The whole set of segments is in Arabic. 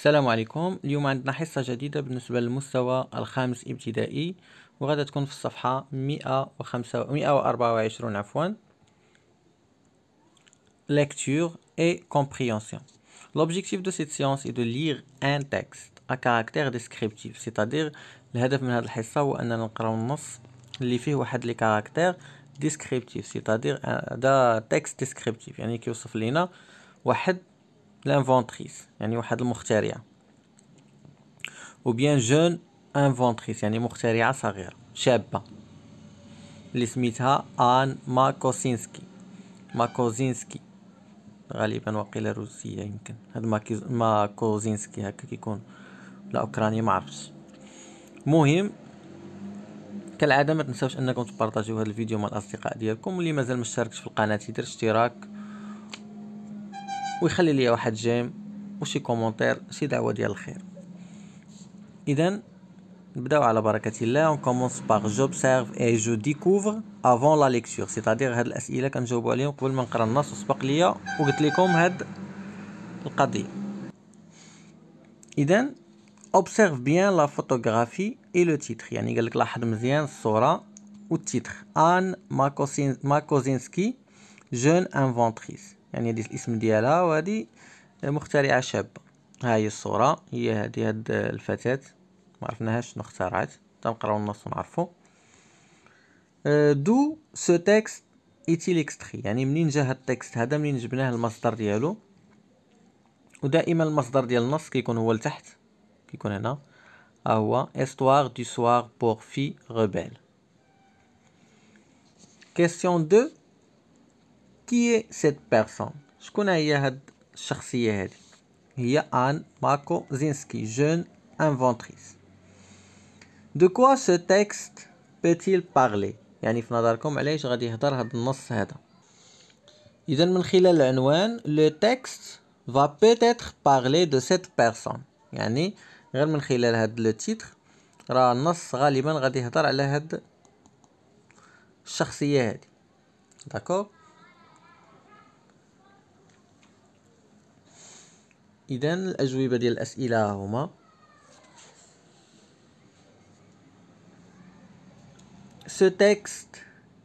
السلام عليكم اليوم عندنا حصة جديدة بالنسبة للمستوى الخامس ابتدائي وغادة تكون في الصفحة 105 124 عفوا lecture et compréhension l'objectif de cette séance est de lire un texte à caractère descriptif c'est-à-dire الهدف من هذه الحصة هو أننا نقراو النص اللي فيه واحد لي كاركتير ديسكريبتيف سيتادير هذا تكست ديسكريبتيف يعني كيوصف لينا واحد لانفونتريس يعني واحد المخترعه و بيان جون انفونتريس يعني مخترعه صغيره شابه اللي سميتها ان ماكوسينسكي ماكوزينسكي غالبا وقيلا روسيه يمكن هاد ماكوزينسكي هكا كيكون لا اوكراني ما عرفتش مهم كالعاده ما تنساوش انكم تبارطاجيو هذا الفيديو مع الاصدقاء ديالكم واللي مازال ما اشتركش في القناه يدير اشتراك ويخلي لي واحد جيم وشي كومونتير شي دعوه ديال الخير اذا نبداو على بركه الله اون كومونس باغ جوبسيرف اي جو ديكوفر افون لا ليكتور سيتادير هاد الاسئله كنجاوبو عليهم قبل ما نقرا النص وسبق ليا وقلت لكم هاد القضيه اذا اوبسيرف بيان لا فوتوغرافي اي لو تيتر يعني قالك لاحظ مزيان الصوره والتيتر ان ماكوزينسكي جون انفونتريس يعني هذه الاسم ديالها وهذه مخترعة شابة ها هي الصورة هي هذه هاد الفتاة ما عرفناهاش شنو اخترعت تنقراو النص ونعرفو آه، دو سو تيكست ايتي ليكستري يعني منين جا هاد التكست هذا منين جبناه المصدر ديالو ودائما المصدر ديال النص كيكون هو لتحت كيكون هنا ها هو استوار دو سوار بور في غوبيل كيسيون دو كي سيت بيرسون شكون هي هاد الشخصيه هادي هي آن ماكو زينسكي جون انفونتريس دو كوا سو تيكست بيتيل بارلي يعني في نظركم علاش غادي يهضر هاد النص هذا اذا من خلال العنوان لو تيكست فا peut بارلي دو سيت بيرسون يعني غير من خلال هاد لو تيتر راه النص غالبا غادي يهضر على هاد الشخصيه هادي داكور اذا الاجوبه ديال الاسئله هما Ce texte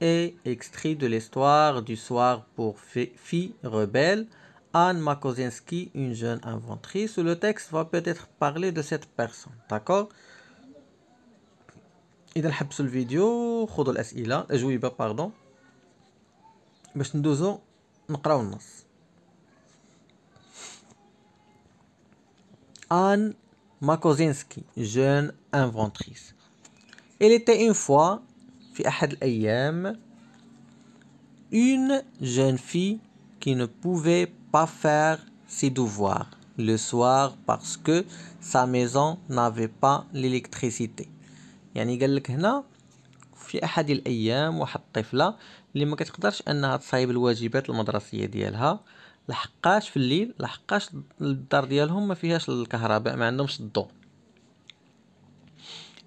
est extrait de l'histoire du soir pour filles rebelle Anne Makosinski, une jeune inventrice. Le texte va peut-être parler de cette personne. D'accord Iden, حبسوا الفيديو خذوا الأسئلة الأجوبة باردون باش ندوزو نقراو النص Anne Makozinski, jeune inventrice. Il était une fois, une jeune fille qui ne pouvait pas faire ses devoirs le soir parce que sa maison n'avait pas l'électricité. يعني قال لك هنا في احد الايام واحد الطفله اللي ما كتقدرش انها تصايب الواجبات المدرسيه ديالها لحقاش في الليل لحقاش الدار ديالهم ما فيهاش الكهرباء ما عندهمش الضوء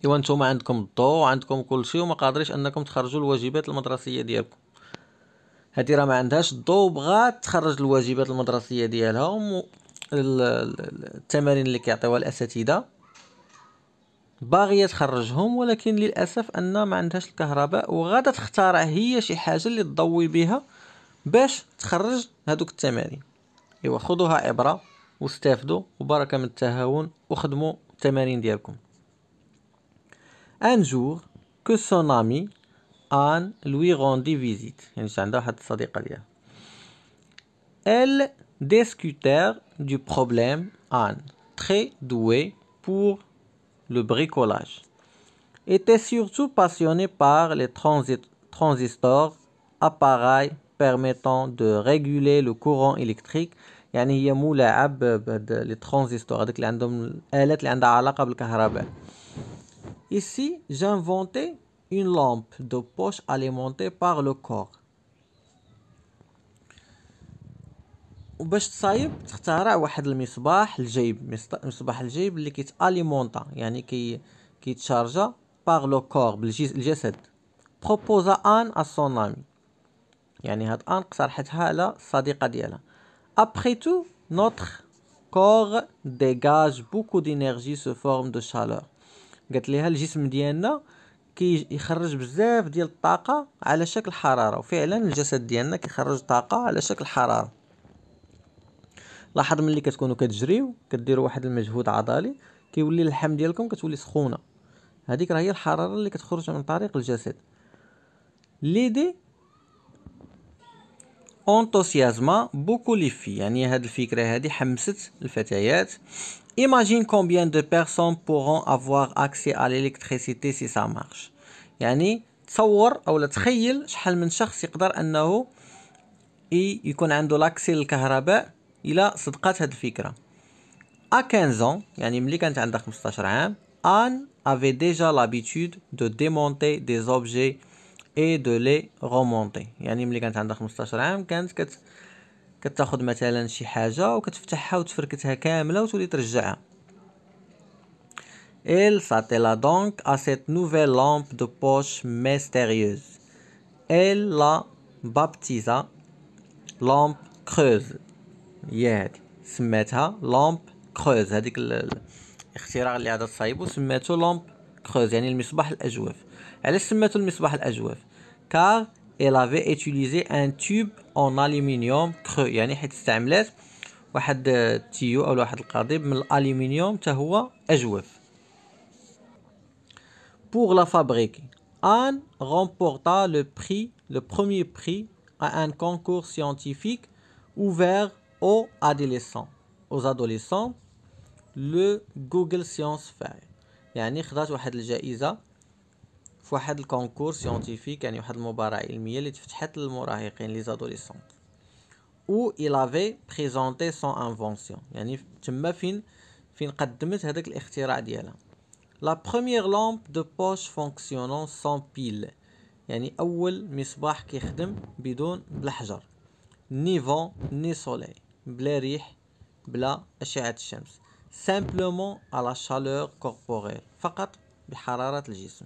ايوا نتوما عندكم الضوء عندكم كلشي وما قادريش انكم تخرجوا الواجبات المدرسيه ديالكم هذه راه ما عندهاش الضوء بغات تخرج الواجبات المدرسيه ديالها التمارين اللي كيعطيوها الاساتذه باغيه تخرجهم ولكن للاسف ان ما عندهاش الكهرباء وغادا تخترع هي شي حاجه اللي تضوي بها Un jour, que son ami Anne lui واستافدوا visite, من التهاون وخدموا التمارين ديالكم discutèrent du problème Anne, très douée pour le bricolage, était surtout passionné par les transistors, appareils permettant de réguler le courant électrique يعني هي مولعة بهذا لي ترانزستور هذاك اللي عندهم الالات اللي عندها علاقه بالكهرباء Ici, j'inventais une lampe de poche alimentée par le corps. وباش تصايب تخترع واحد المصباح الجيب مصباح الجيب اللي كيتاليمونطا يعني كي كيتشارجا باغ لو كور بالجسد بروبوزا ان ا سون امي يعني هاد ان اقترحتها على الصديقه ديالها ابخي تو نوتر كور ديغاج بوكو دينيرجي سو فورم دو شالور قالت ليها الجسم ديالنا كيخرج بزاف ديال الطاقه على شكل حراره وفعلا الجسد ديالنا كيخرج طاقه على شكل حراره لاحظ ملي كتكونوا كتجريو كديروا واحد المجهود عضلي كيولي اللحم ديالكم كتولي سخونه هذيك راه هي الحراره اللي كتخرج من طريق الجسد ليدي انتوسيازما بوكو لي يعني هاد الفكره هادي حمست الفتيات ايماجين كومبيان دو بيرسون بوغون افواغ اكسي على الكتريسيتي سي سا مارش يعني تصور او تخيل شحال من شخص يقدر انه يكون عنده لاكسي للكهرباء الى صدقات هاد الفكره ا كانزون يعني ملي كانت عندها 15 عام ان افي ديجا لابيتود دو ديمونتي دي زوبجي اي دو لي غومونتي يعني ملي كانت عندها 15 عام كانت كت كتاخذ مثلا شي حاجه وكتفتحها وتفركتها كامله وتولي ترجعها Elle s'attela دونك أ سيت نوفيل لامب دو بوش ميستيريوز إل لا بابتيزا لامب كروز هي سماتها لامب كروز هذيك الاختراع اللي هذا صايبو سماتو لامب كروز يعني المصباح الاجوف Elle est simple de car elle avait utilisé un tube en aluminium creux. Yani, il a utilisé un tuyau ou un en aluminium creux Pour la fabrique, Anne remporta le prix, le premier prix, à un concours scientifique ouvert aux adolescents. Aux adolescents, le Google Science Fair. Yani, il a utilisé un في واحد الكونكور سيونتيفيك يعني واحد المباراة علمية اللي تفتحت للمراهقين لي زادوليسون و إلافي بريزونتي سون انفونسيون يعني تما فين فين قدمت هذاك الاختراع ديالها لا بروميير لامب دو بوش فونكسيونون سون بيل يعني اول مصباح كيخدم بدون بلا ني فون ني سولي بلا ريح بلا اشعه الشمس سامبلومون على شالور كوربوغيل فقط بحراره الجسم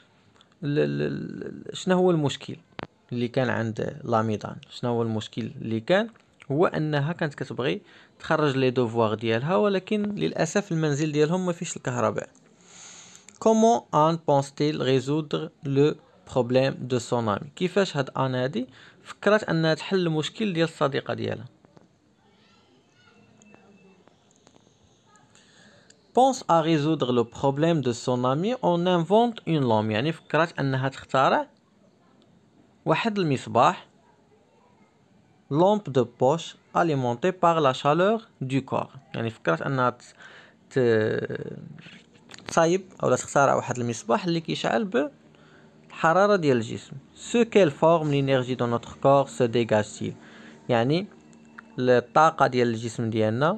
شنو هو المشكل اللي كان عند لاميدان شنو هو المشكل اللي كان هو انها كانت كتبغي تخرج لي دوفوار ديالها ولكن للاسف المنزل ديالهم ما فيش الكهرباء كومون ان بونستيل ريزودر لو بروبليم دو سونامي كيفاش هاد ان هادي فكرت انها تحل المشكل ديال الصديقه ديالها Pense à résoudre le problème de son ami, on invente une lampe. Il y a une lampe de une lampe de poche alimentée par la chaleur du corps. Il y a une lampe de poche alimentée par la chaleur du corps. Ce qu'elle forme, l'énergie dans notre corps se dégage-t-il Il y a une de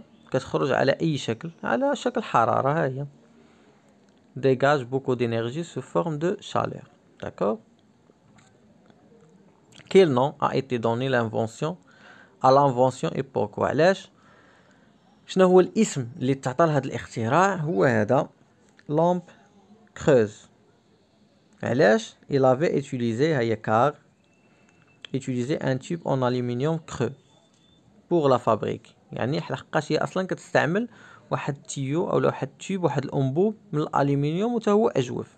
dégage beaucoup d'énergie sous forme de chaleur d'accord quel nom a été donné l'invention à l'invention et pourquoi علاش شنو هو il avait utilisé utilisé un tube en aluminium creux pour la fabrique يعني لحقاش هي اصلا كتستعمل واحد التيو او واحد تيوب واحد الانبوب من الالومنيوم وتا هو اجوف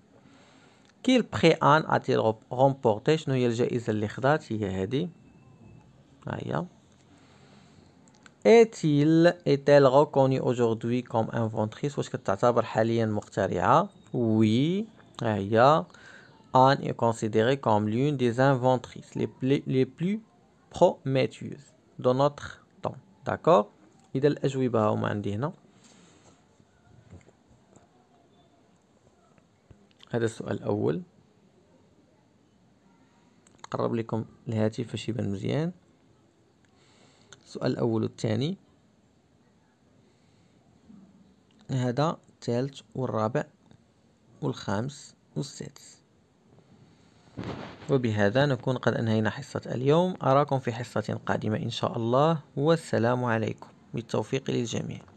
كي البري ان اتي رومبورتي شنو هي الجائزه اللي خدات هي هذه ها هي est-il est اوجوردي كوم انفونتريس واش كتعتبر حاليا مخترعه وي ها هي ان اي كونسيديري كوم لون دي انفونتريس لي بلي لي بلو بروميتيوز دو نوتر داكوغ اذا الاجوبه هما عندي هنا هذا السؤال الاول نقرب لكم الهاتف باش يبان مزيان السؤال الاول والثاني هذا الثالث والرابع والخامس والسادس وبهذا نكون قد أنهينا حصة اليوم أراكم في حصة قادمة إن شاء الله والسلام عليكم بالتوفيق للجميع